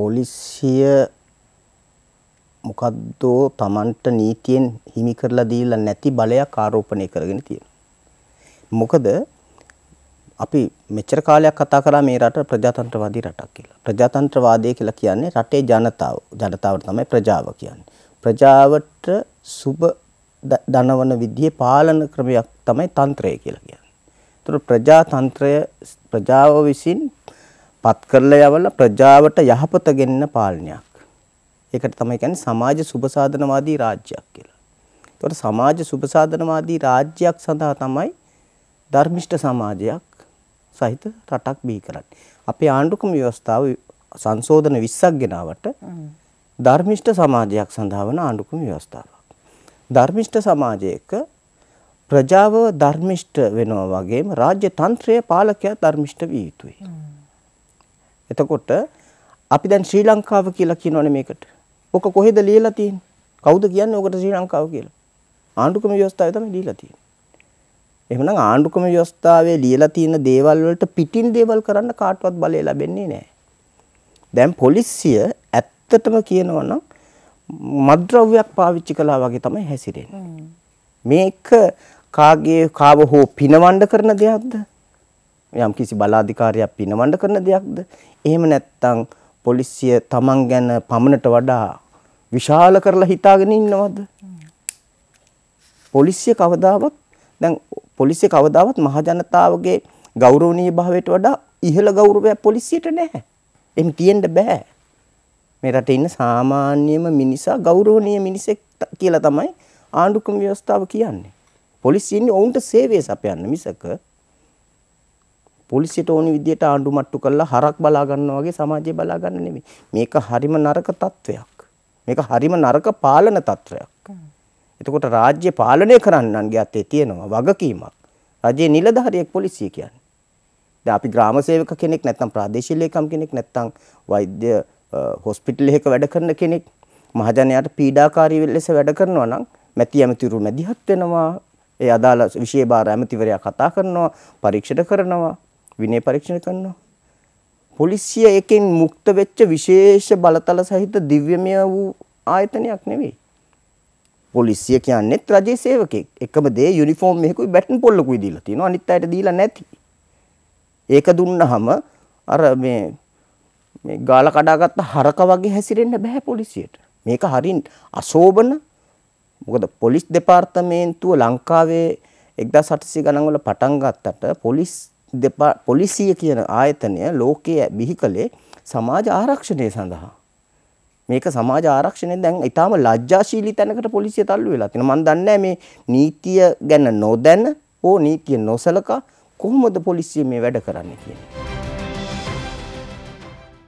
පොලිසිය මොකද්ද Tamanට නීතියෙන් හිමි කරලා දීලා නැති බලයක් ආරෝපණය කරගෙන තියෙනවා. මොකද අපි මෙච්චර කාලයක් කතා කරා මේ රට ප්‍රජාතන්ත්‍රවාදී රටක් කියලා. ප්‍රජාතන්ත්‍රවාදය කියලා කියන්නේ රටේ ජනතාව. ජනතාවට තමයි ප්‍රජාව කියන්නේ. ප්‍රජාවට සුබ දනවන විදිහේ පාලන ක්‍රමයක් තමයි තන්ත්‍රය කියලා කියන්නේ. ඒතර ප්‍රජාතන්ත්‍රය ප්‍රජාව විසින් පත් කරලා යවලා ප්‍රජාවට යහපත ගෙන්න පාලනයක්. ඒකට තමයි කියන්නේ සමාජ සුබසාධනවාදී රාජ්‍යයක් කියලා. ඒතකොට සමාජ සුබසාධනවාදී රාජ්‍යයක් සඳහා තමයි ධර්මිෂ්ඨ සමාජයක් සහිත රටක් බිහි කරන්නේ. අපේ ආණ්ඩුක්‍රම ව්‍යවස්ථාව සංශෝධන 20ක් ගෙනාවට ධර්මිෂ්ඨ සමාජයක් සඳහා වන ආණ්ඩුක්‍රම ව්‍යවස්ථාවක්. ධර්මිෂ්ඨ සමාජයක ප්‍රජාව ධර්මිෂ්ඨ වෙනවා වගේම රාජ්‍ය තන්ත්‍රය පාලකයා ධර්මිෂ්ඨ විය යුතුයි. එතකොට අපි දැන් ශ්‍රී ලංකාව කියලා කියනවනේ මේකට. ඔක කොහෙද ලියලා තියෙන්නේ? කවුද කියන්නේ ඔකට ශ්‍රී ලංකාව කියලා? ආණ්ඩුක්‍රම ව්‍යවස්ථාවේ තමයි ලියලා තියෙන්නේ. එහෙනම් ආණ්ඩුක්‍රම ව්‍යවස්ථාවේ ලියලා තියෙන දේවල් වලට පිටින් දේවල් කරන්න කාටවත් බලය ලැබෙන්නේ නැහැ. දැන් පොලිසිය ඇත්තටම කියනවා නම් මද්ද්‍රව්‍යයක් පාවිච්චි කළා වගේ තමයි හැසිරෙන්නේ. මේක කාගේ කාව හෝ පිනවන්න කරන දෙයක්ද? යම් කිසි බලාධිකාරියක් පිනවන්න කරන දෙයක්ද? එහෙම නැත්නම් පොලිසිය තමන් ගැන පමණට වඩා විශාල කරලා හිතාගෙන ඉන්නවද? පොලිසිය කවදාවත් දැන් පොලිසිය කවදාවත් මහජනතාවගේ ගෞරවනීය භාවයට වඩා ඉහළ ගෞරවයක් පොලිසියට නැහැ. එහෙම තියෙන්න බෑ. මේ රටේ ඉන්න සාමාන්‍යම මිනිසා ගෞරවනීය මිනිසෙක් කියලා තමයි ආණ්ඩුක්‍රම ව්‍යවස්ථාව කියන්නේ. පොලිසිය ඉන්නේ ඔවුන්ට සේවය සපයන්න මිසක පොලිසියට ඕනි විදියට ආණ්ඩු මට්ටු කරලා හරක් බලා ගන්නවා වගේ සමාජය බලා ගන්න නෙමෙයි. මේක හරිම නරක තත්වයක්. මේක හරිම නරක පාලන තත්වයක්. එතකොට රාජ්‍ය පාලනය කරන්නන්ගේ අතේ තියෙනවා වගකීමක්. රජයේ නිලධාරියෙක් පොලිසිය කියන්නේ. දැන් අපි ග්‍රාම සේවක කෙනෙක් නැත්නම් ප්‍රාදේශීය ලේකම් කෙනෙක් නැත්නම් වෛද්‍ය හොස්පිටල් එකක වැඩ කරන කෙනෙක් මහජනයාට පීඩාකාරී ලෙස වැඩ කරනවා නම් මැති ඇමතිවරු මැදිහත් වෙනවා ඒ අදාළ විශේෂ භාර ඇමතිවරයා කතා කරනවා පරීක්ෂණ කරනවා විනය පරීක්ෂණ කරනවා. පොලිසිය එකෙන් මුක්ත වෙච්ච විශේෂ බලතල සහිත දිව්‍යමය වූ ආයතනයක් නෙවෙයි. පොලිසිය කියන්නේ රජයේ සේවකෙක්. එකම දේ යුනිෆෝම් එකකුයි බැටන් පොල්ලකුයි දීලා තියෙනවා. අනිත් අයට දීලා නැති. ඒක දුන්නහම අර මේ මේ ගාල කඩාගත්ත හරක වගේ හැසිරෙන්න බෑ පොලිසියට. මේක හරින් අශෝභන මොකද පොලිස් දෙපාර්තමේන්තුව ලංකාවේ 1800 ගණන් වල පටන් ගත්තට පොලිස් දෙපා පොලිසිය කියන ආයතනය ලෝකයේ බිහි කළේ සමාජ ආරක්ෂණය සඳහා. මේක සමාජ ආරක්ෂණය දැන් ඊටාම ලැජ්ජාශීලී තැනකට පොලිසිය තල්ලු වෙලා තිනවා. මම දන්නේ මේ නීතිය ගැන නොදැන ඕ නීතිය නොසලකා කොහොමද පොලිසිය මේ වැඩ කරන්නේ කියන්නේ.